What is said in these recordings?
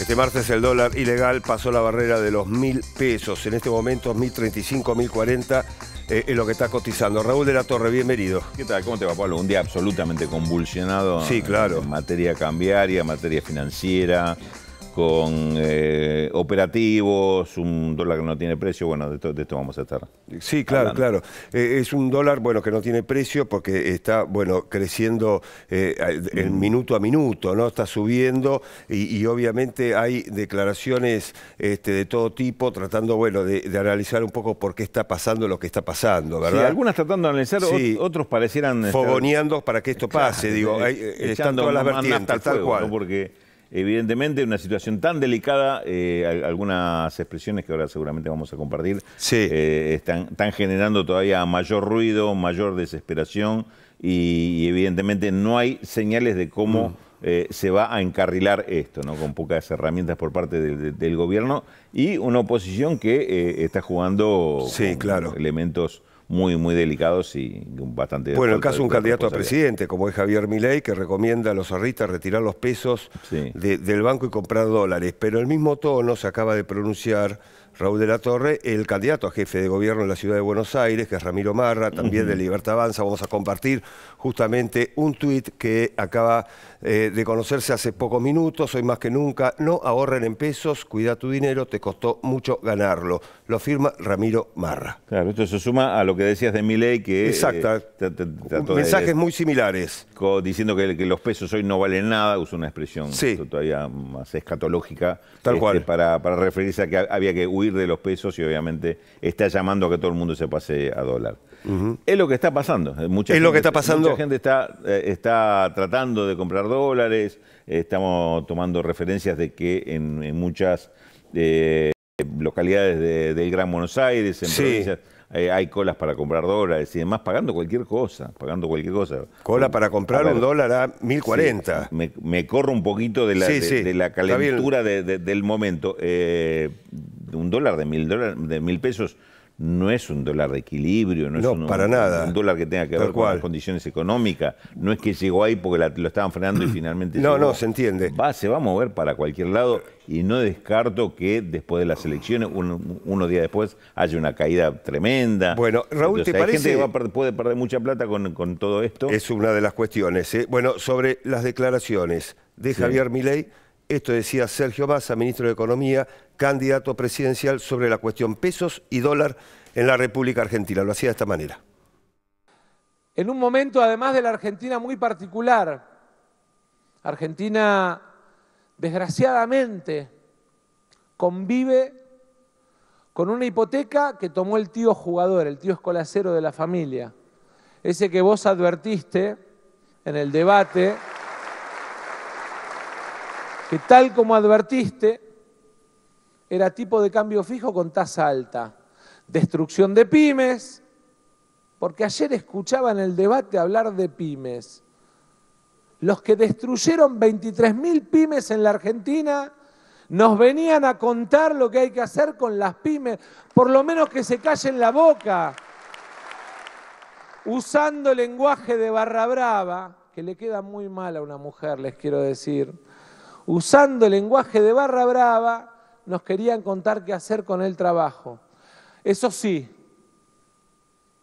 Este martes el dólar ilegal pasó la barrera de los mil pesos. En este momento 1.035, 1.040 eh, es lo que está cotizando. Raúl de la Torre, bienvenido. ¿Qué tal? ¿Cómo te va, Pablo? Un día absolutamente convulsionado. Sí, claro. En materia cambiaria, materia financiera, con eh, operativos, un dólar que no tiene precio, bueno, de esto, vamos a estar. Sí, claro, claro. Eh, es un dólar, bueno, que no tiene precio porque está, bueno, creciendo eh, mm. minuto a minuto, ¿no? Está subiendo y, obviamente hay declaraciones este, de todo tipo tratando, bueno, de, de, analizar un poco por qué está pasando lo que está pasando, ¿verdad? Sí, algunas tratando de analizar, otros parecieran... Fogoneando para que esto pase, digo, eh, estando a las vertientes, tal cual. Porque evidentemente una situación tan delicada, eh, algunas expresiones que ahora seguramente vamos a compartir eh, están, generando todavía mayor ruido, mayor desesperación y, evidentemente no hay señales de cómo... Mm. Eh, se va a encarrilar esto, ¿no? con pocas herramientas por parte del gobierno y una oposición que está jugando elementos muy, muy delicados y bastante... Bueno, el caso de un candidato a presidente, como es Javier Milei, que recomienda a los zarritas retirar los pesos del banco y comprar dólares, pero el mismo tono se acaba de pronunciar Raúl de la Torre, el candidato a jefe de gobierno en la ciudad de Buenos Aires, que es Ramiro Marra, también de Libertad Avanza. Vamos a compartir justamente un tuit que acaba eh, de conocerse hace pocos minutos, hoy más que nunca. No ahorren en pesos, cuida tu dinero, te costó mucho ganarlo lo firma Ramiro Marra. Claro, esto se suma a lo que decías de Milei, que... Eh, Exacta. mensajes muy similares. Diciendo que, los pesos hoy no valen nada, usa una expresión todavía más escatológica. Tal este, cual. Para, referirse a que había que huir de los pesos y obviamente está llamando a que todo el mundo se pase a dólar. Es lo que está pasando. Eh, mucha es lo que está pasando. Mucha gente eh, está tratando de comprar dólares, estamos tomando referencias de que en, muchas localidades del Gran Buenos Aires, en provincias, eh, hay colas para comprar dólares y demás, pagando cualquier cosa, pagando cualquier cosa. Cola para comprar un dólar a 1040. me, corro un poquito de la, de, la calentura del momento. Eh, un dólar de mil, dólar, de mil pesos no es un dólar de equilibrio, no, es un, dólar que tenga que ver con las condiciones económicas, no es que llegó ahí porque lo estaban frenando y finalmente... no, no, se entiende. Va, se va a mover para cualquier lado y no descarto que después de las elecciones, unos días después, haya una caída tremenda. Bueno, Raúl, ¿te parece? que puede perder mucha plata con, todo esto. Es una de las cuestiones. ¿eh? Bueno, sobre las declaraciones de Javier Milei, esto decía Sergio Massa, ministro de Economía, candidato presidencial sobre la cuestión pesos y dólar en la República Argentina. Lo hacía de esta manera. En un momento, además de la Argentina muy particular, Argentina, desgraciadamente, convive con una hipoteca que tomó el tío jugador, el tío escolacero de la familia, ese que vos advertiste en el debate, que tal como advertiste, era tipo de cambio fijo con tasa alta. Destrucción de pymes, porque ayer escuchaba en el debate hablar de pymes. Los que destruyeron 23.000 pymes en la Argentina nos venían a contar lo que hay que hacer con las pymes, por lo menos que se callen la boca, usando lenguaje de barra brava, que le queda muy mal a una mujer, les quiero decir, usando lenguaje de barra brava, nos querían contar qué hacer con el trabajo. Eso sí,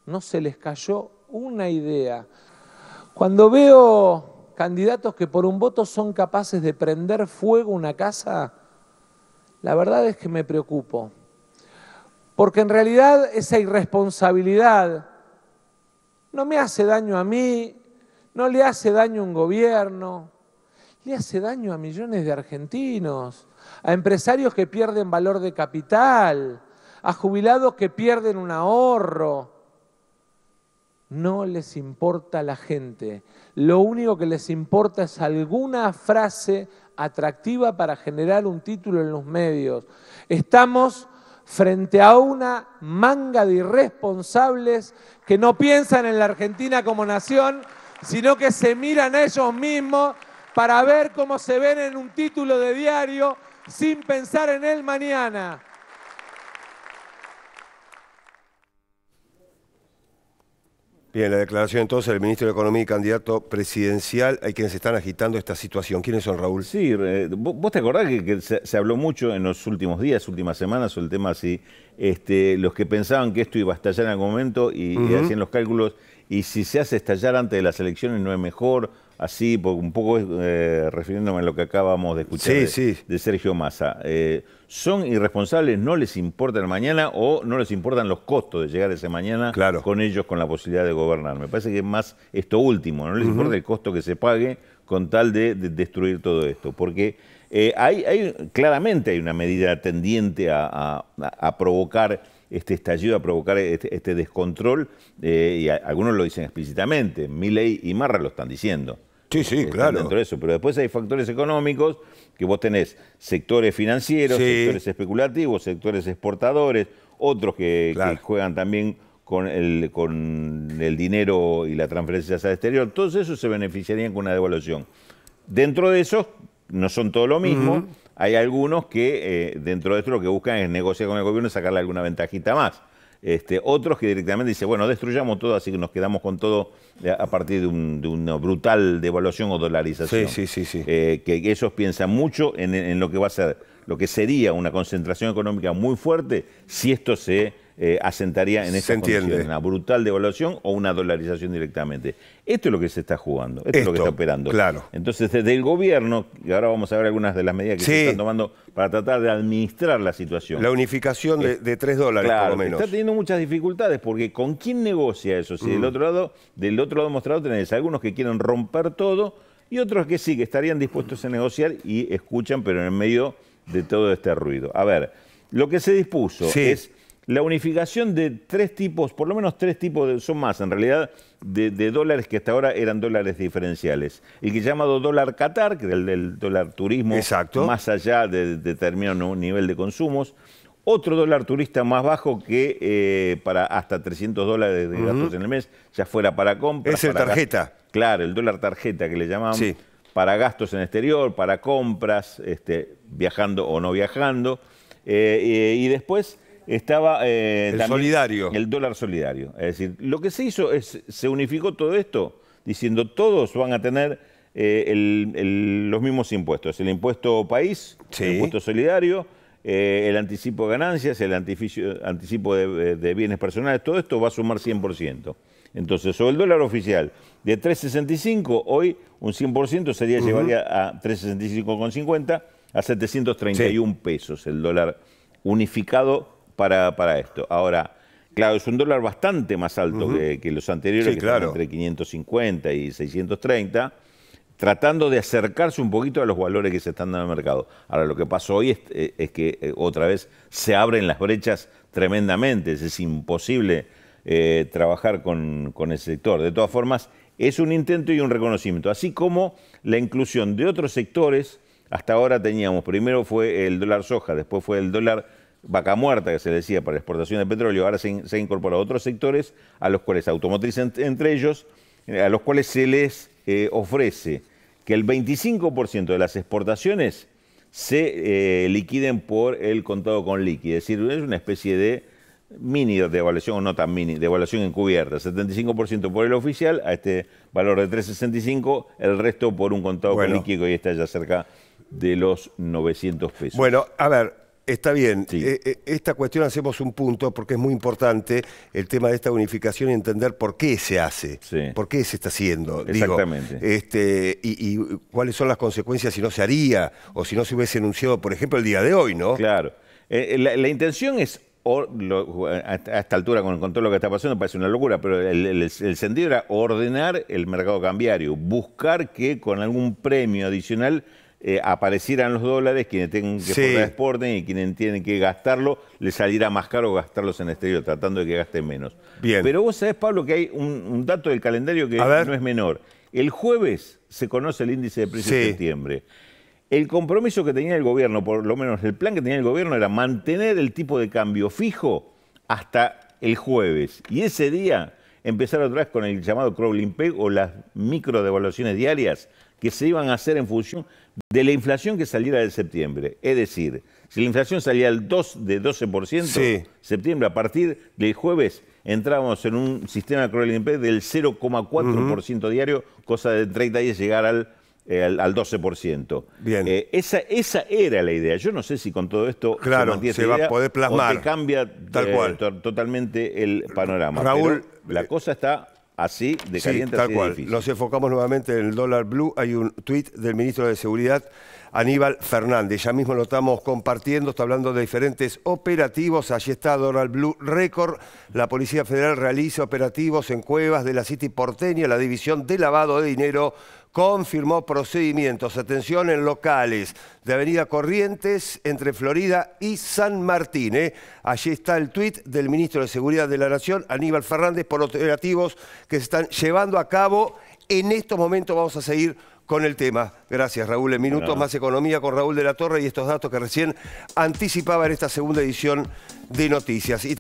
no se les cayó una idea. Cuando veo candidatos que por un voto son capaces de prender fuego una casa, la verdad es que me preocupo. Porque en realidad esa irresponsabilidad no me hace daño a mí, no le hace daño a un gobierno, le hace daño a millones de argentinos a empresarios que pierden valor de capital, a jubilados que pierden un ahorro. No les importa la gente. Lo único que les importa es alguna frase atractiva para generar un título en los medios. Estamos frente a una manga de irresponsables que no piensan en la Argentina como nación, sino que se miran a ellos mismos para ver cómo se ven en un título de diario sin pensar en él mañana. Bien, la declaración entonces del ministro de Economía y candidato presidencial, hay quienes están agitando esta situación. ¿Quiénes son, Raúl? Sí, eh, vos te acordás que, se, habló mucho en los últimos días, últimas semanas, sobre el tema así, este, los que pensaban que esto iba a estallar en algún momento y hacían los cálculos, y si se hace estallar antes de las elecciones no es mejor, así, un poco eh, refiriéndome a lo que acabamos de escuchar de, Sergio Massa. Eh, ¿Son irresponsables? ¿No les importa el mañana o no les importan los costos de llegar ese mañana con ellos, con la posibilidad de gobernar? Me parece que es más esto último, no les importa el costo que se pague con tal de, destruir todo esto. Porque eh, hay, claramente hay una medida tendiente a, provocar este estallido, a provocar este, este descontrol, y algunos lo dicen explícitamente, ley y Marra lo están diciendo. Sí, sí, claro. Dentro eso. Pero después hay factores económicos que vos tenés sectores financieros, sectores especulativos, sectores exportadores, otros que, juegan también con el, con el dinero y transferencia hacia al exterior. Todos esos se beneficiarían con una devaluación. Dentro de esos, no son todo lo mismo. Hay algunos que eh, dentro de esto lo que buscan es negociar con el gobierno y sacarle alguna ventajita más. Este, otros que directamente dicen, bueno, destruyamos todo, así que nos quedamos con todo eh, a partir de, una brutal devaluación o dolarización. Sí, sí, sí. Eh, que, ellos piensan mucho en, lo que va a ser, lo que sería una concentración económica muy fuerte si esto se eh, asentaría en esa una brutal devaluación o una dolarización directamente. Esto es lo que se está jugando, esto, es lo que está operando. Claro. Entonces, desde el gobierno, y ahora vamos a ver algunas de las medidas que se están tomando para tratar de administrar la situación. La unificación de, eh, tres dólares, por lo menos. Está teniendo muchas dificultades porque ¿con quién negocia eso? Si del mm. otro lado, del otro lado mostrado tenés algunos que quieren romper todo y otros que sí, que estarían dispuestos a negociar y escuchan, pero en medio de todo este ruido. A ver, lo que se dispuso es la unificación de tres tipos, por lo menos tres tipos, son más en realidad, de, dólares que hasta ahora eran dólares diferenciales. El que llamado dólar Qatar, que era el del dólar turismo, más allá de, determinado nivel de consumos. Otro dólar turista más bajo que eh, para hasta 300 dólares de gastos en el mes, ya fuera para compras. Es el tarjeta. claro, el dólar tarjeta que le llamamos, Para gastos en exterior, para compras, este, viajando o no viajando. Eh, y después estaba eh, el el dólar solidario. Es decir, lo que se hizo es, se unificó todo esto diciendo todos van a tener eh, los mismos impuestos, el impuesto país, el impuesto solidario, eh, el anticipo de ganancias, el anticipo de, bienes personales, todo esto va a sumar 100%. Entonces, sobre el dólar oficial de 3.65, hoy un 100% sería, llevaría a 3.65,50 a 731 pesos el dólar unificado para, esto. Ahora, claro, es un dólar bastante más alto que, los anteriores, que claro. entre 550 y 630, tratando de acercarse un poquito a los valores que se están dando al mercado. Ahora, lo que pasó hoy es, eh, que eh, otra vez se abren las brechas tremendamente, es, imposible eh, trabajar con, con el sector. De todas formas, es un intento y un reconocimiento, así como la inclusión de otros sectores. Hasta ahora teníamos, primero fue el dólar soja, después fue el dólar vaca muerta, que se decía, para la exportación de petróleo, ahora se, se ha incorporado a otros sectores, a los cuales automotriz entre ellos, eh, a los cuales se les eh, ofrece que el 25% de las exportaciones se eh, liquiden por el contado con líquido, es decir, es una especie de mini devaluación, o no tan mini, devaluación encubierta, 75% por el oficial a este valor de 365, el resto por un contado con líquido y está ya cerca de los 900 pesos. Bueno, a ver, Está bien, eh, eh, esta cuestión hacemos un punto porque es muy importante el tema de esta unificación y entender por qué se hace, por qué se está haciendo. Exactamente. este, y, cuáles son las consecuencias si no se haría o si no se hubiese anunciado, por ejemplo, el día de hoy, ¿no? Claro. Eh, la, intención es, a, esta altura con, todo lo que está pasando parece una locura, pero el sentido era ordenar el mercado cambiario, buscar que con algún premio adicional eh, aparecieran los dólares, quienes tienen que sí. exporten y quienes tienen que gastarlo, les saliera más caro gastarlos en el exterior, tratando de que gasten menos. Bien. Pero vos sabés, Pablo, que hay un, dato del calendario que no es menor. El jueves se conoce el índice de precios de septiembre. El compromiso que tenía el gobierno, por lo menos el plan que tenía el gobierno, era mantener el tipo de cambio fijo hasta el jueves. Y ese día empezar otra vez con el llamado crawling peg o las micro devaluaciones diarias que se iban a hacer en función de la inflación que saliera de septiembre. Es decir, si la inflación salía al 2 de 12%, septiembre, a partir del jueves, entrábamos en un sistema de INPE del 0,4% diario, cosa de 30 días llegar al, 12%. Eh, Bien. Eh, esa, esa era la idea. Yo no sé si con todo esto se, va a poder plasmar. O cambia tal eh, cual. totalmente el panorama. Raúl, la cosa está Así de caliente, cual. Nos enfocamos nuevamente en el dólar blue. Hay un tuit del ministro de Seguridad, Aníbal Fernández. Ya mismo lo estamos compartiendo, está hablando de diferentes operativos. Allí está dólar blue récord. La Policía Federal realiza operativos en cuevas de la City porteña, la división de lavado de dinero confirmó procedimientos, atención en locales de Avenida Corrientes entre Florida y San Martín. ¿eh? Allí está el tuit del ministro de Seguridad de la Nación, Aníbal Fernández, por operativos que se están llevando a cabo. En estos momentos vamos a seguir con el tema. Gracias, Raúl. En minutos más economía con Raúl de la Torre y estos datos que recién anticipaba en esta segunda edición de Noticias.